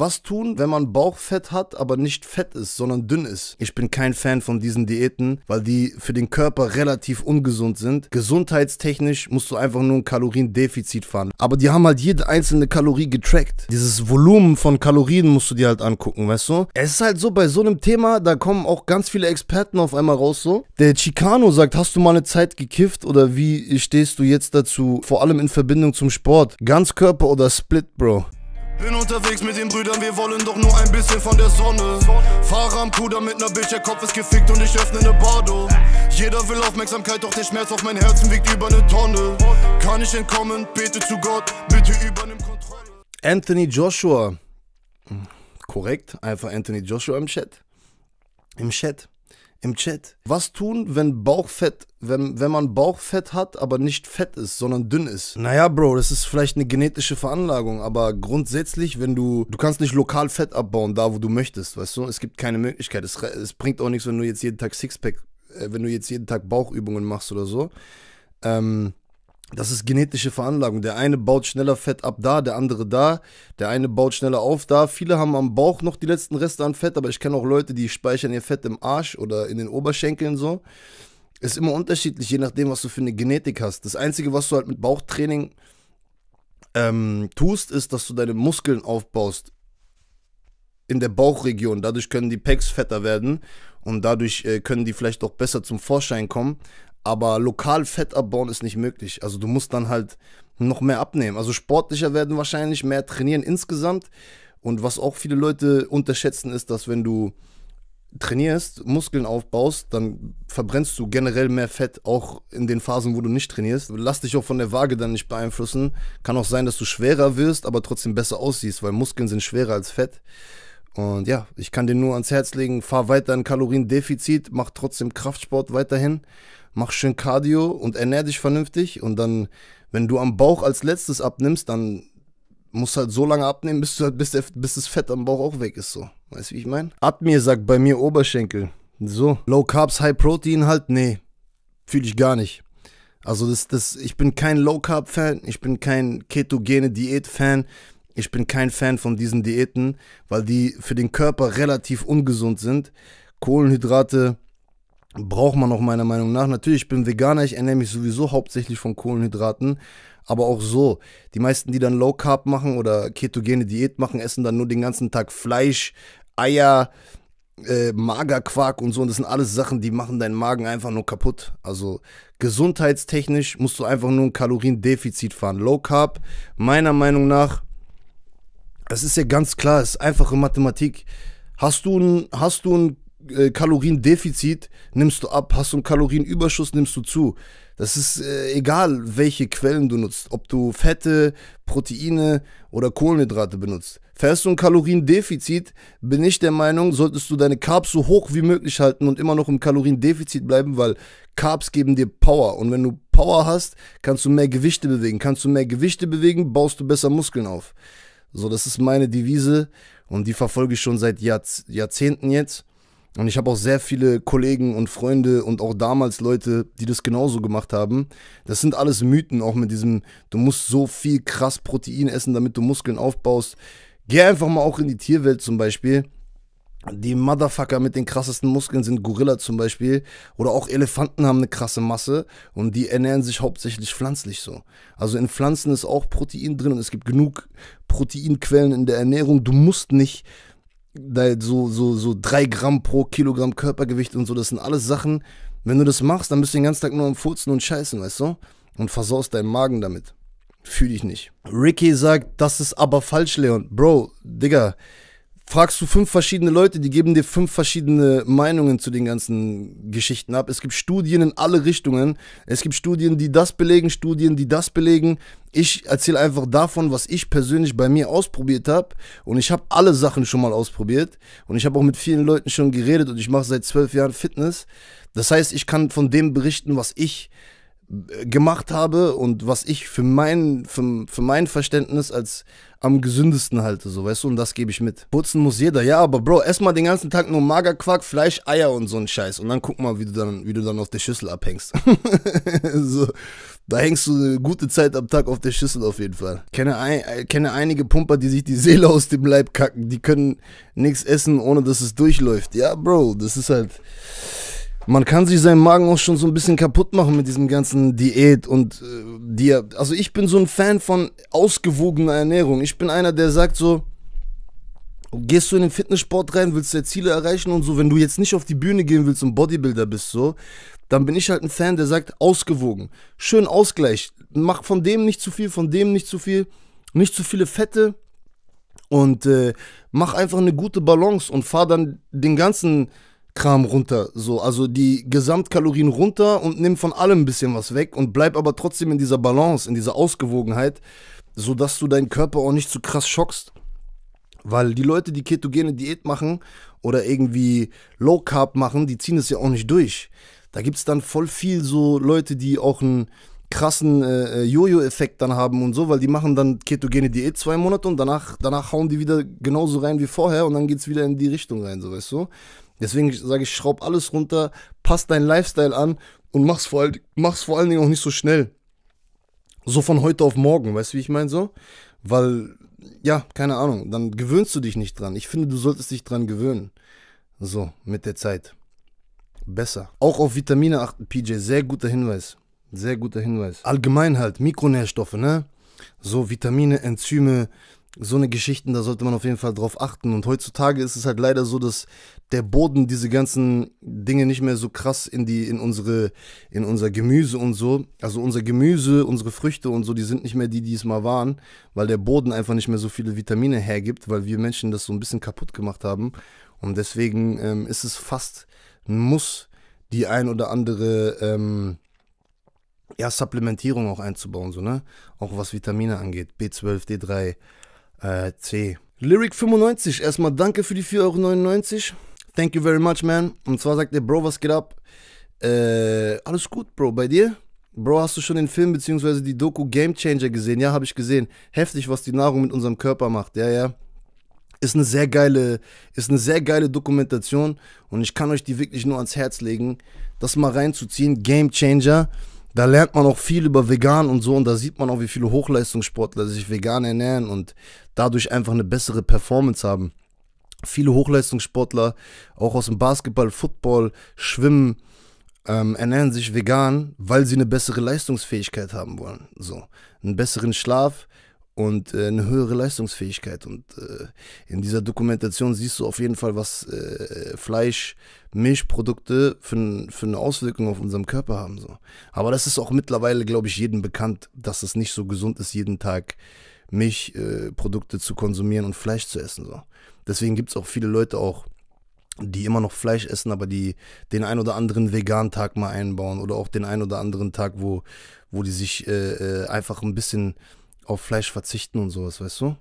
Was tun, wenn man Bauchfett hat, aber nicht fett ist, sondern dünn ist? Ich bin kein Fan von diesen Diäten, weil die für den Körper relativ ungesund sind. Gesundheitstechnisch musst du einfach nur ein Kaloriendefizit fahren. Aber die haben halt jede einzelne Kalorie getrackt. Dieses Volumen von Kalorien musst du dir halt angucken, weißt du? Es ist halt so, bei so einem Thema, da kommen auch ganz viele Experten auf einmal raus so. Der Chicano sagt, hast du mal eine Zeit gekifft oder wie stehst du jetzt dazu? Vor allem in Verbindung zum Sport. Ganzkörper oder Split, Bro? Bin unterwegs mit den Brüdern, wir wollen doch nur ein bisschen von der Sonne. Fahre am Puder mit ner Bitch, der Kopf ist gefickt und ich öffne ne Bardo. Jeder will Aufmerksamkeit, doch der Schmerz auf mein Herzen wiegt über ne Tonne. Kann ich entkommen, bete zu Gott, bitte übernimm Kontrolle. Anthony Joshua. Korrekt, einfach Anthony Joshua im Chat. Im Chat im Chat. Was tun, wenn Bauchfett, wenn, wenn man Bauchfett hat, aber nicht fett ist, sondern dünn ist? Naja, Bro, das ist vielleicht eine genetische Veranlagung, aber grundsätzlich, wenn du, du kannst nicht lokal Fett abbauen, da wo du möchtest, weißt du? Es gibt keine Möglichkeit. Es, es bringt auch nichts, wenn du jetzt jeden Tag Sixpack, äh, wenn du jetzt jeden Tag Bauchübungen machst oder so. Ähm, das ist genetische Veranlagung. Der eine baut schneller Fett ab da, der andere da, der eine baut schneller auf da. Viele haben am Bauch noch die letzten Reste an Fett, aber ich kenne auch Leute, die speichern ihr Fett im Arsch oder in den Oberschenkeln so. Ist immer unterschiedlich, je nachdem, was du für eine Genetik hast. Das Einzige, was du halt mit Bauchtraining ähm, tust, ist, dass du deine Muskeln aufbaust in der Bauchregion. Dadurch können die Pecs fetter werden und dadurch äh, können die vielleicht auch besser zum Vorschein kommen. Aber lokal Fett abbauen ist nicht möglich. Also du musst dann halt noch mehr abnehmen. Also sportlicher werden wahrscheinlich, mehr trainieren insgesamt. Und was auch viele Leute unterschätzen, ist, dass wenn du trainierst, Muskeln aufbaust, dann verbrennst du generell mehr Fett, auch in den Phasen, wo du nicht trainierst. Lass dich auch von der Waage dann nicht beeinflussen. Kann auch sein, dass du schwerer wirst, aber trotzdem besser aussiehst, weil Muskeln sind schwerer als Fett. Und ja, ich kann dir nur ans Herz legen, fahr weiter in Kaloriendefizit, mach trotzdem Kraftsport weiterhin mach schön Cardio und ernähr dich vernünftig und dann, wenn du am Bauch als letztes abnimmst, dann musst halt so lange abnehmen, bis, du halt, bis, der, bis das Fett am Bauch auch weg ist, so. Weißt du, wie ich meine? Ab sagt bei mir Oberschenkel. So, Low Carbs, High Protein halt, nee, fühle ich gar nicht. Also das, das, ich bin kein Low Carb Fan, ich bin kein ketogene Diät Fan, ich bin kein Fan von diesen Diäten, weil die für den Körper relativ ungesund sind. Kohlenhydrate braucht man auch meiner Meinung nach. Natürlich, ich bin Veganer, ich ernähre mich sowieso hauptsächlich von Kohlenhydraten, aber auch so. Die meisten, die dann Low Carb machen oder ketogene Diät machen, essen dann nur den ganzen Tag Fleisch, Eier, äh, Magerquark und so. Und das sind alles Sachen, die machen deinen Magen einfach nur kaputt. Also gesundheitstechnisch musst du einfach nur ein Kaloriendefizit fahren. Low Carb, meiner Meinung nach, das ist ja ganz klar, ist einfache Mathematik. Hast du ein, hast du ein äh, Kaloriendefizit, nimmst du ab. Hast du einen Kalorienüberschuss, nimmst du zu. Das ist äh, egal, welche Quellen du nutzt, ob du Fette, Proteine oder Kohlenhydrate benutzt. Fährst du ein Kaloriendefizit, bin ich der Meinung, solltest du deine Carbs so hoch wie möglich halten und immer noch im Kaloriendefizit bleiben, weil Carbs geben dir Power. Und wenn du Power hast, kannst du mehr Gewichte bewegen. Kannst du mehr Gewichte bewegen, baust du besser Muskeln auf. So, das ist meine Devise und die verfolge ich schon seit Jahrzehnten jetzt. Und ich habe auch sehr viele Kollegen und Freunde und auch damals Leute, die das genauso gemacht haben. Das sind alles Mythen, auch mit diesem, du musst so viel krass Protein essen, damit du Muskeln aufbaust. Geh einfach mal auch in die Tierwelt zum Beispiel. Die Motherfucker mit den krassesten Muskeln sind Gorilla zum Beispiel. Oder auch Elefanten haben eine krasse Masse und die ernähren sich hauptsächlich pflanzlich so. Also in Pflanzen ist auch Protein drin und es gibt genug Proteinquellen in der Ernährung. Du musst nicht so, so, so drei Gramm pro Kilogramm Körpergewicht und so, das sind alles Sachen, wenn du das machst, dann bist du den ganzen Tag nur am Furzen und Scheißen, weißt du? Und versaust deinen Magen damit. Fühl dich nicht. Ricky sagt, das ist aber falsch, Leon. Bro, Digga, fragst du fünf verschiedene Leute, die geben dir fünf verschiedene Meinungen zu den ganzen Geschichten ab. Es gibt Studien in alle Richtungen. Es gibt Studien, die das belegen, Studien, die das belegen. Ich erzähle einfach davon, was ich persönlich bei mir ausprobiert habe. Und ich habe alle Sachen schon mal ausprobiert. Und ich habe auch mit vielen Leuten schon geredet und ich mache seit zwölf Jahren Fitness. Das heißt, ich kann von dem berichten, was ich äh, gemacht habe und was ich für mein, für, für mein Verständnis als am gesündesten halte, so weißt du, und das gebe ich mit. Putzen muss jeder, ja, aber Bro, ess mal den ganzen Tag nur Magerquark, Fleisch, Eier und so ein Scheiß und dann guck mal, wie du dann, wie du dann auf der Schüssel abhängst. so. Da hängst du eine gute Zeit am Tag auf der Schüssel auf jeden Fall. Kenne, ein, äh, kenne einige Pumper, die sich die Seele aus dem Leib kacken. Die können nichts essen, ohne dass es durchläuft. Ja, Bro, das ist halt man kann sich seinen Magen auch schon so ein bisschen kaputt machen mit diesem ganzen Diät und äh, dir. Also ich bin so ein Fan von ausgewogener Ernährung. Ich bin einer, der sagt so, gehst du in den Fitnesssport rein, willst du ja Ziele erreichen und so, wenn du jetzt nicht auf die Bühne gehen willst und Bodybuilder bist, so, dann bin ich halt ein Fan, der sagt, ausgewogen. Schön Ausgleich. Mach von dem nicht zu viel, von dem nicht zu viel, nicht zu viele Fette und äh, mach einfach eine gute Balance und fahr dann den ganzen Kram runter. So, also die Gesamtkalorien runter und nimm von allem ein bisschen was weg und bleib aber trotzdem in dieser Balance, in dieser Ausgewogenheit, sodass du deinen Körper auch nicht zu krass schockst. Weil die Leute, die ketogene Diät machen oder irgendwie Low Carb machen, die ziehen es ja auch nicht durch. Da gibt es dann voll viel so Leute, die auch einen krassen äh, äh, Jojo-Effekt dann haben und so, weil die machen dann ketogene Diät zwei Monate und danach, danach hauen die wieder genauso rein wie vorher und dann geht es wieder in die Richtung rein, so weißt du. Deswegen sage ich, schraub alles runter, passt deinen Lifestyle an und mach's vor, mach's vor allen Dingen auch nicht so schnell. So von heute auf morgen, weißt du, wie ich meine so? Weil, ja, keine Ahnung, dann gewöhnst du dich nicht dran. Ich finde, du solltest dich dran gewöhnen. So, mit der Zeit. Besser. Auch auf Vitamine achten, PJ, sehr guter Hinweis. Sehr guter Hinweis. Allgemein halt, Mikronährstoffe, ne? So Vitamine, Enzyme, so eine Geschichten, da sollte man auf jeden Fall drauf achten. Und heutzutage ist es halt leider so, dass der Boden diese ganzen Dinge nicht mehr so krass in die in unsere in unser Gemüse und so, also unser Gemüse, unsere Früchte und so, die sind nicht mehr die, die es mal waren, weil der Boden einfach nicht mehr so viele Vitamine hergibt, weil wir Menschen das so ein bisschen kaputt gemacht haben und deswegen ähm, ist es fast ein Muss, die ein oder andere ähm, ja Supplementierung auch einzubauen, so ne, auch was Vitamine angeht, B12, D3, äh, C. Lyric 95, erstmal danke für die 4,99 Euro. Thank you very much, man. Und zwar sagt er, Bro, was geht ab? Äh, alles gut, Bro, bei dir? Bro, hast du schon den Film bzw. die Doku Game Changer gesehen? Ja, habe ich gesehen. Heftig, was die Nahrung mit unserem Körper macht. Ja, ja. Ist eine sehr geile, ist eine sehr geile Dokumentation und ich kann euch die wirklich nur ans Herz legen, das mal reinzuziehen. Game Changer. Da lernt man auch viel über vegan und so und da sieht man auch, wie viele Hochleistungssportler sich vegan ernähren und dadurch einfach eine bessere Performance haben. Viele Hochleistungssportler, auch aus dem Basketball, Football, Schwimmen, ähm, ernähren sich vegan, weil sie eine bessere Leistungsfähigkeit haben wollen. So, einen besseren Schlaf und äh, eine höhere Leistungsfähigkeit. Und äh, in dieser Dokumentation siehst du auf jeden Fall, was äh, Fleisch, Milchprodukte für, für eine Auswirkung auf unseren Körper haben. So. Aber das ist auch mittlerweile, glaube ich, jedem bekannt, dass es nicht so gesund ist, jeden Tag Milchprodukte äh, zu konsumieren und Fleisch zu essen. So. Deswegen gibt es auch viele Leute auch, die immer noch Fleisch essen, aber die den ein oder anderen veganen Tag mal einbauen oder auch den ein oder anderen Tag, wo, wo die sich äh, äh einfach ein bisschen auf Fleisch verzichten und sowas, weißt du?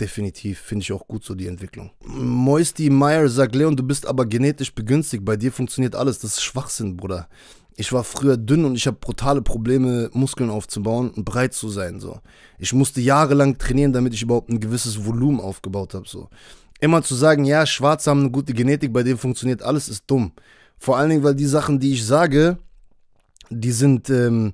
Definitiv, finde ich auch gut so die Entwicklung. Moisty Meyer sagt, Leon, du bist aber genetisch begünstigt, bei dir funktioniert alles, das ist Schwachsinn, Bruder. Ich war früher dünn und ich habe brutale Probleme, Muskeln aufzubauen und breit zu sein. So. Ich musste jahrelang trainieren, damit ich überhaupt ein gewisses Volumen aufgebaut habe. So. Immer zu sagen, ja, Schwarze haben eine gute Genetik, bei denen funktioniert alles, ist dumm. Vor allen Dingen, weil die Sachen, die ich sage, die sind ähm,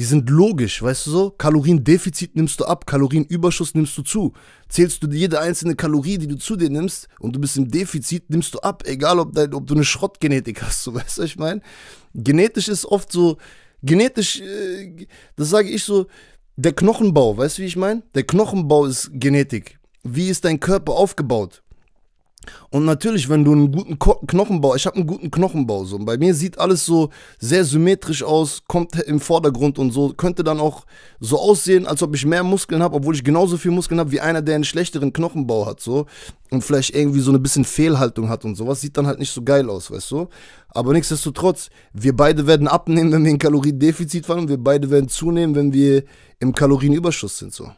die sind logisch, weißt du so? Kaloriendefizit nimmst du ab, Kalorienüberschuss nimmst du zu. Zählst du jede einzelne Kalorie, die du zu dir nimmst und du bist im Defizit, nimmst du ab, egal ob, dein, ob du eine Schrottgenetik hast, so weißt du, ich meine? Genetisch ist oft so, genetisch, äh, das sage ich so, der Knochenbau, weißt du, wie ich meine? Der Knochenbau ist Genetik. Wie ist dein Körper aufgebaut? Und natürlich, wenn du einen guten Ko Knochenbau, ich habe einen guten Knochenbau so. Und bei mir sieht alles so sehr symmetrisch aus, kommt im Vordergrund und so. Könnte dann auch so aussehen, als ob ich mehr Muskeln habe, obwohl ich genauso viel Muskeln habe wie einer, der einen schlechteren Knochenbau hat so. Und vielleicht irgendwie so eine bisschen Fehlhaltung hat und sowas. Sieht dann halt nicht so geil aus, weißt du. Aber nichtsdestotrotz, wir beide werden abnehmen, wenn wir in Kaloriendefizit fallen. Und wir beide werden zunehmen, wenn wir im Kalorienüberschuss sind so.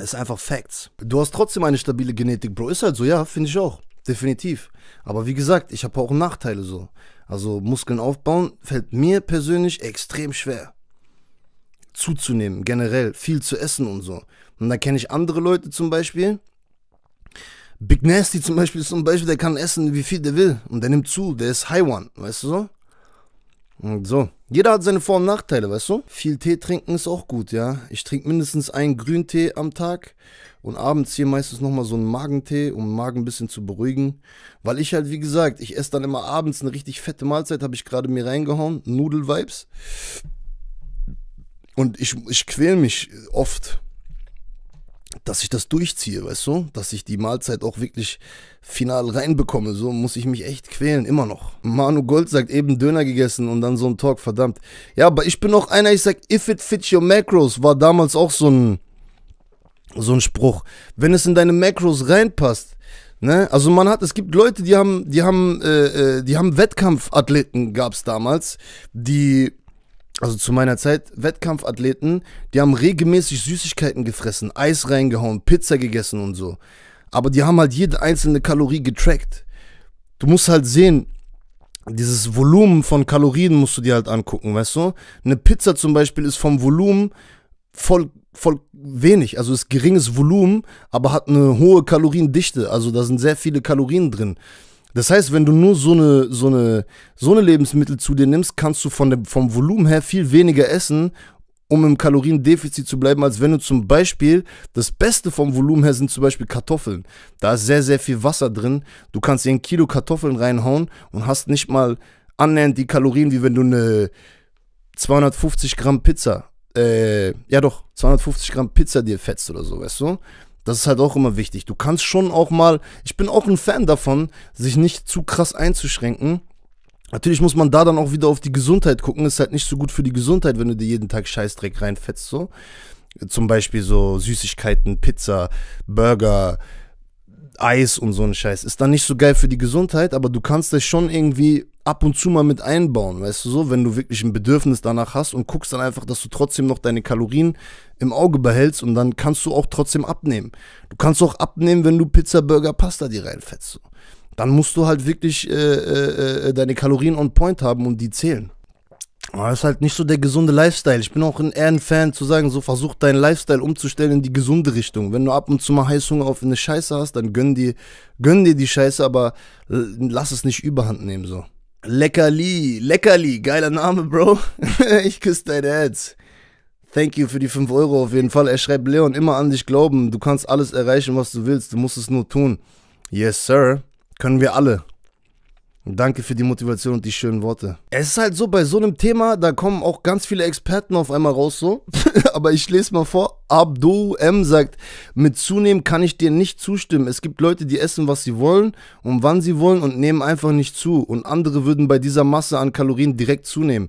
Es ist einfach Facts. Du hast trotzdem eine stabile Genetik, Bro. Ist halt so, ja, finde ich auch. Definitiv. Aber wie gesagt, ich habe auch Nachteile so. Also Muskeln aufbauen fällt mir persönlich extrem schwer. Zuzunehmen, generell, viel zu essen und so. Und da kenne ich andere Leute zum Beispiel. Big Nasty zum Beispiel ist zum Beispiel, der kann essen, wie viel der will. Und der nimmt zu, der ist High One, weißt du so? Und so. Jeder hat seine Vor- und Nachteile, weißt du? Viel Tee trinken ist auch gut, ja. Ich trinke mindestens einen Grüntee am Tag und abends hier meistens nochmal so einen Magentee, um den Magen ein bisschen zu beruhigen. Weil ich halt, wie gesagt, ich esse dann immer abends eine richtig fette Mahlzeit, habe ich gerade mir reingehauen, Nudelvibes. Und ich, ich quäl mich oft dass ich das durchziehe, weißt du? Dass ich die Mahlzeit auch wirklich final reinbekomme. So muss ich mich echt quälen, immer noch. Manu Gold sagt eben Döner gegessen und dann so ein Talk, verdammt. Ja, aber ich bin auch einer, ich sag, if it fits your macros, war damals auch so ein, so ein Spruch. Wenn es in deine Macros reinpasst, Ne? Also man hat, es gibt Leute, die haben, die haben, äh, äh die haben Wettkampfathleten gab's damals, die also zu meiner Zeit, Wettkampfathleten, die haben regelmäßig Süßigkeiten gefressen, Eis reingehauen, Pizza gegessen und so. Aber die haben halt jede einzelne Kalorie getrackt. Du musst halt sehen, dieses Volumen von Kalorien musst du dir halt angucken, weißt du? Eine Pizza zum Beispiel ist vom Volumen voll, voll wenig, also ist geringes Volumen, aber hat eine hohe Kaloriendichte. Also da sind sehr viele Kalorien drin. Das heißt, wenn du nur so eine, so eine, so eine Lebensmittel zu dir nimmst, kannst du von der, vom Volumen her viel weniger essen, um im Kaloriendefizit zu bleiben, als wenn du zum Beispiel, das Beste vom Volumen her sind zum Beispiel Kartoffeln. Da ist sehr, sehr viel Wasser drin. Du kannst dir ein Kilo Kartoffeln reinhauen und hast nicht mal annähernd die Kalorien, wie wenn du eine 250 Gramm Pizza, äh, ja doch, 250 Gramm Pizza dir fetzt oder so, weißt du? Das ist halt auch immer wichtig. Du kannst schon auch mal, ich bin auch ein Fan davon, sich nicht zu krass einzuschränken. Natürlich muss man da dann auch wieder auf die Gesundheit gucken. Ist halt nicht so gut für die Gesundheit, wenn du dir jeden Tag Scheißdreck reinfetzt, so. Zum Beispiel so Süßigkeiten, Pizza, Burger, Eis und so ein Scheiß. Ist dann nicht so geil für die Gesundheit, aber du kannst das schon irgendwie ab und zu mal mit einbauen, weißt du so, wenn du wirklich ein Bedürfnis danach hast und guckst dann einfach, dass du trotzdem noch deine Kalorien im Auge behältst und dann kannst du auch trotzdem abnehmen. Du kannst auch abnehmen, wenn du Pizza, Burger, Pasta dir reinfetzt. So. Dann musst du halt wirklich äh, äh, äh deine Kalorien on point haben und die zählen. Aber das ist halt nicht so der gesunde Lifestyle. Ich bin auch eher ein Fan zu sagen, so versuch deinen Lifestyle umzustellen in die gesunde Richtung. Wenn du ab und zu mal Heißhunger auf eine Scheiße hast, dann gönn dir, gönn dir die Scheiße, aber äh, lass es nicht überhand nehmen so. Leckerli, Leckerli, geiler Name, Bro. ich küsse dein Herz. Thank you für die 5 Euro auf jeden Fall. Er schreibt Leon, immer an dich glauben. Du kannst alles erreichen, was du willst. Du musst es nur tun. Yes, Sir. Können wir alle. Danke für die Motivation und die schönen Worte. Es ist halt so, bei so einem Thema, da kommen auch ganz viele Experten auf einmal raus so. Aber ich lese mal vor. Abdo M sagt, mit zunehmen kann ich dir nicht zustimmen. Es gibt Leute, die essen, was sie wollen und wann sie wollen und nehmen einfach nicht zu. Und andere würden bei dieser Masse an Kalorien direkt zunehmen.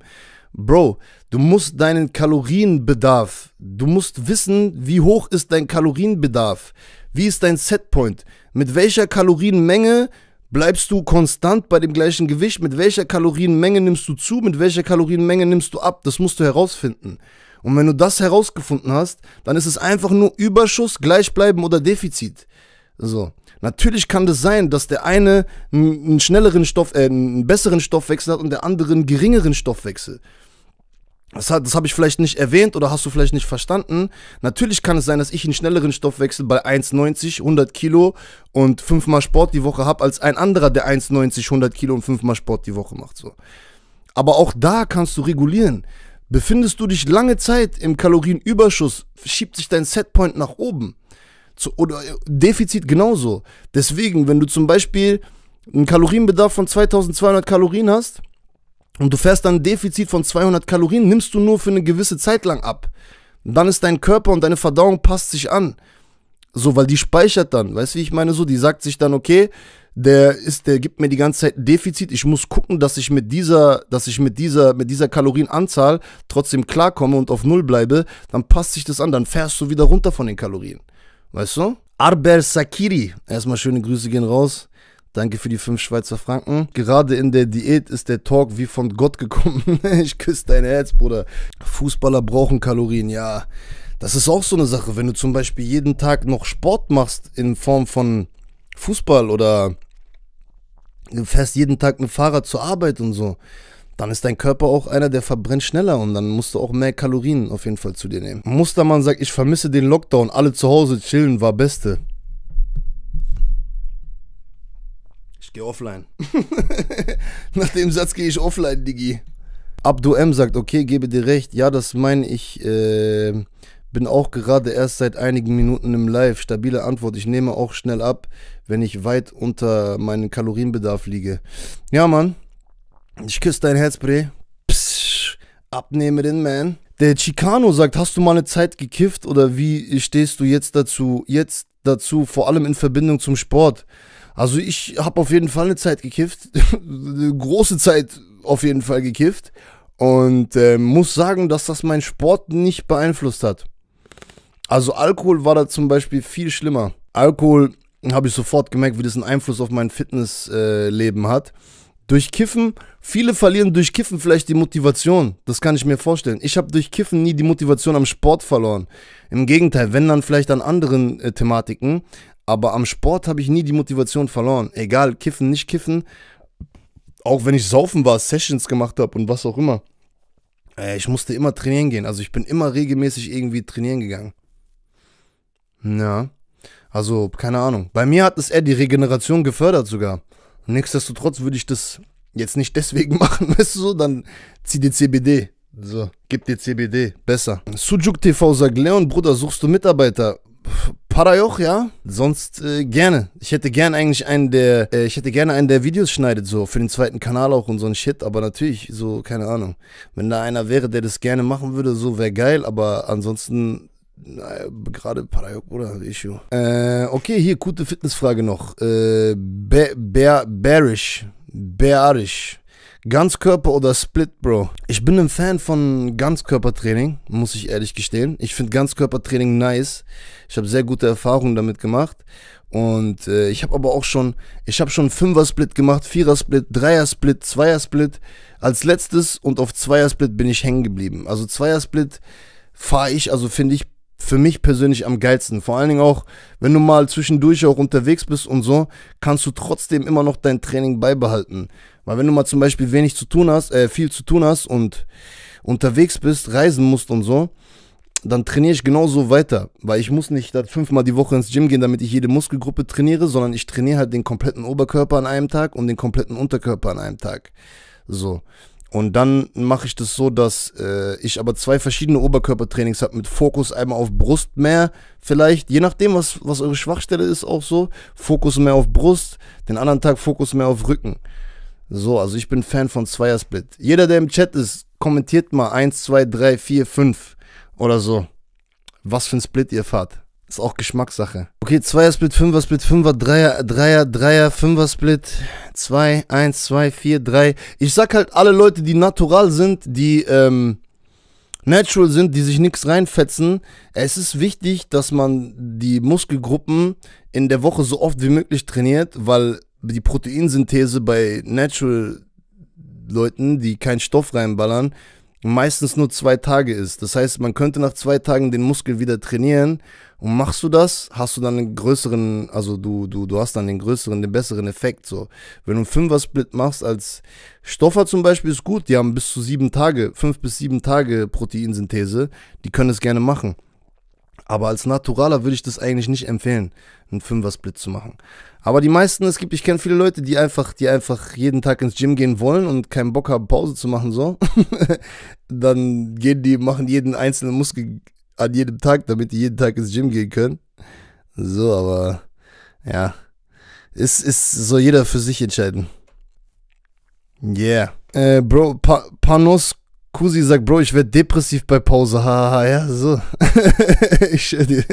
Bro, du musst deinen Kalorienbedarf, du musst wissen, wie hoch ist dein Kalorienbedarf, wie ist dein Setpoint, mit welcher Kalorienmenge Bleibst du konstant bei dem gleichen Gewicht? Mit welcher Kalorienmenge nimmst du zu? Mit welcher Kalorienmenge nimmst du ab? Das musst du herausfinden. Und wenn du das herausgefunden hast, dann ist es einfach nur Überschuss, Gleichbleiben oder Defizit. So. Natürlich kann das sein, dass der eine einen schnelleren Stoff, äh, einen besseren Stoffwechsel hat und der andere einen geringeren Stoffwechsel das, das habe ich vielleicht nicht erwähnt oder hast du vielleicht nicht verstanden. Natürlich kann es sein, dass ich einen schnelleren Stoffwechsel bei 1,90, 100 Kilo und fünfmal Sport die Woche habe, als ein anderer, der 1,90, 100 Kilo und fünfmal Sport die Woche macht. So. Aber auch da kannst du regulieren. Befindest du dich lange Zeit im Kalorienüberschuss, schiebt sich dein Setpoint nach oben. Zu, oder äh, Defizit genauso. Deswegen, wenn du zum Beispiel einen Kalorienbedarf von 2200 Kalorien hast, und du fährst dann ein Defizit von 200 Kalorien, nimmst du nur für eine gewisse Zeit lang ab. Und dann ist dein Körper und deine Verdauung passt sich an. So, weil die speichert dann, weißt du, wie ich meine, so, die sagt sich dann, okay, der ist, der gibt mir die ganze Zeit ein Defizit. Ich muss gucken, dass ich mit dieser, dass ich mit dieser, mit dieser Kalorienanzahl trotzdem klarkomme und auf Null bleibe. Dann passt sich das an, dann fährst du wieder runter von den Kalorien. Weißt du? Arber Sakiri, erstmal schöne Grüße gehen raus. Danke für die 5 Schweizer Franken. Gerade in der Diät ist der Talk wie von Gott gekommen. ich küsse dein Herz, Bruder. Fußballer brauchen Kalorien, ja. Das ist auch so eine Sache. Wenn du zum Beispiel jeden Tag noch Sport machst in Form von Fußball oder du fährst jeden Tag mit Fahrrad zur Arbeit und so, dann ist dein Körper auch einer, der verbrennt schneller und dann musst du auch mehr Kalorien auf jeden Fall zu dir nehmen. Mustermann sagt, ich vermisse den Lockdown, alle zu Hause chillen war beste. Ich gehe offline. Nach dem Satz gehe ich offline, Digi. Abdu M sagt, okay, gebe dir recht. Ja, das meine ich. Äh, bin auch gerade erst seit einigen Minuten im Live. Stabile Antwort. Ich nehme auch schnell ab, wenn ich weit unter meinen Kalorienbedarf liege. Ja, Mann. Ich küsse dein Herz, Bre. Psst. Abnehmerin, man. Der Chicano sagt, hast du mal eine Zeit gekifft oder wie stehst du jetzt dazu? Jetzt dazu, vor allem in Verbindung zum Sport. Also ich habe auf jeden Fall eine Zeit gekifft, eine große Zeit auf jeden Fall gekifft und äh, muss sagen, dass das meinen Sport nicht beeinflusst hat. Also Alkohol war da zum Beispiel viel schlimmer. Alkohol habe ich sofort gemerkt, wie das einen Einfluss auf mein Fitnessleben äh, hat. Durch Kiffen, viele verlieren durch Kiffen vielleicht die Motivation. Das kann ich mir vorstellen. Ich habe durch Kiffen nie die Motivation am Sport verloren. Im Gegenteil, wenn dann vielleicht an anderen äh, Thematiken. Aber am Sport habe ich nie die Motivation verloren. Egal, kiffen, nicht kiffen. Auch wenn ich saufen war, Sessions gemacht habe und was auch immer. Äh, ich musste immer trainieren gehen. Also ich bin immer regelmäßig irgendwie trainieren gegangen. Ja. Also, keine Ahnung. Bei mir hat es eher die Regeneration gefördert sogar. Nichtsdestotrotz würde ich das jetzt nicht deswegen machen, weißt du so, dann zieh dir CBD. So, gib dir CBD. Besser. Sujuk TV sagt, Leon, Bruder, suchst du Mitarbeiter? Para ja? Sonst äh, gerne. Ich hätte gerne eigentlich einen, der, äh, ich hätte gerne einen, der Videos schneidet, so für den zweiten Kanal auch und so ein Shit, aber natürlich, so, keine Ahnung. Wenn da einer wäre, der das gerne machen würde, so wäre geil, aber ansonsten naja, gerade Parayok, oder? Issue. Äh, okay, hier, gute Fitnessfrage noch. Äh, be bear bearish. Bearish. Ganzkörper oder Split, Bro? Ich bin ein Fan von Ganzkörpertraining, muss ich ehrlich gestehen. Ich finde Ganzkörpertraining nice. Ich habe sehr gute Erfahrungen damit gemacht. Und äh, ich habe aber auch schon, ich habe schon Fünfer-Split gemacht, Vierer-Split, Dreier-Split, Zweier-Split. Als letztes und auf Zweier-Split bin ich hängen geblieben. Also Zweier-Split fahre ich, also finde ich für mich persönlich am geilsten. Vor allen Dingen auch, wenn du mal zwischendurch auch unterwegs bist und so, kannst du trotzdem immer noch dein Training beibehalten. Weil wenn du mal zum Beispiel wenig zu tun hast, äh, viel zu tun hast und unterwegs bist, reisen musst und so, dann trainiere ich genauso weiter. Weil ich muss nicht fünfmal die Woche ins Gym gehen, damit ich jede Muskelgruppe trainiere, sondern ich trainiere halt den kompletten Oberkörper an einem Tag und den kompletten Unterkörper an einem Tag. So. Und dann mache ich das so, dass äh, ich aber zwei verschiedene Oberkörpertrainings habe, mit Fokus einmal auf Brust mehr, vielleicht, je nachdem, was, was eure Schwachstelle ist, auch so, Fokus mehr auf Brust, den anderen Tag Fokus mehr auf Rücken. So, also ich bin Fan von Zweiersplit. Jeder, der im Chat ist, kommentiert mal 1, 2, 3, 4, 5 oder so, was für ein Split ihr fahrt. Ist auch Geschmackssache. Okay, 2er Split, 5er Split, 5er, 3er, 3er, 3er, 5er Split, 2, 1, 2, 4, 3. Ich sag halt alle Leute, die natural sind, die ähm, natural sind, die sich nichts reinfetzen. Es ist wichtig, dass man die Muskelgruppen in der Woche so oft wie möglich trainiert, weil die Proteinsynthese bei natural Leuten, die keinen Stoff reinballern, meistens nur zwei Tage ist. Das heißt, man könnte nach zwei Tagen den Muskel wieder trainieren und machst du das, hast du dann einen größeren, also du, du, du hast dann den größeren, den besseren Effekt. So. Wenn du einen Fünfer-Split machst als Stoffer zum Beispiel, ist gut, die haben bis zu sieben Tage, fünf bis sieben Tage Proteinsynthese, die können es gerne machen. Aber als Naturaler würde ich das eigentlich nicht empfehlen, einen Fünfer-Split zu machen. Aber die meisten, es gibt, ich kenne viele Leute, die einfach, die einfach jeden Tag ins Gym gehen wollen und keinen Bock haben, Pause zu machen, so. dann gehen die, machen jeden einzelnen Muskel an jedem Tag, damit die jeden Tag ins Gym gehen können. So, aber ja, es ist so jeder für sich entscheiden. Yeah. Äh, Bro, pa Panos Kusi sagt, Bro, ich werde depressiv bei Pause. Haha, ja, so. ich schwör dir.